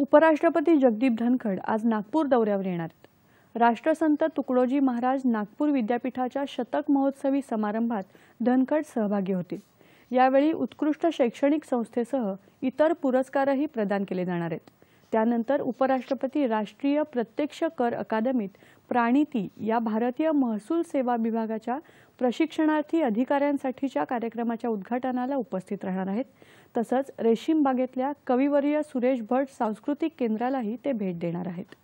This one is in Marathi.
उपराष्ट्रपती जगदीप धनखड आज नागपूर दौऱ्यावर येणार आहेत राष्ट्रसंत तुकडोजी महाराज नागपूर विद्यापीठाच्या शतक महोत्सवी समारंभात धनखड सहभागी होतील यावेळी उत्कृष्ट शैक्षणिक संस्थेसह इतर पुरस्कारही प्रदान केले जाणार आहेत त्यानंतर उपराष्ट्रपती राष्ट्रीय प्रत्यक्ष कर अकादमीत प्राणिती या भारतीय महसूल सेवा विभागाच्या प्रशिक्षणार्थी अधिकाऱ्यांसाठीच्या कार्यक्रमाच्या उद्घाटनाला उपस्थित राहणार आहेत तसंच रेशीमबागेतल्या कविवर्य सुरेश भट सांस्कृतिक केंद्रालाही ते भेट देणार आहेत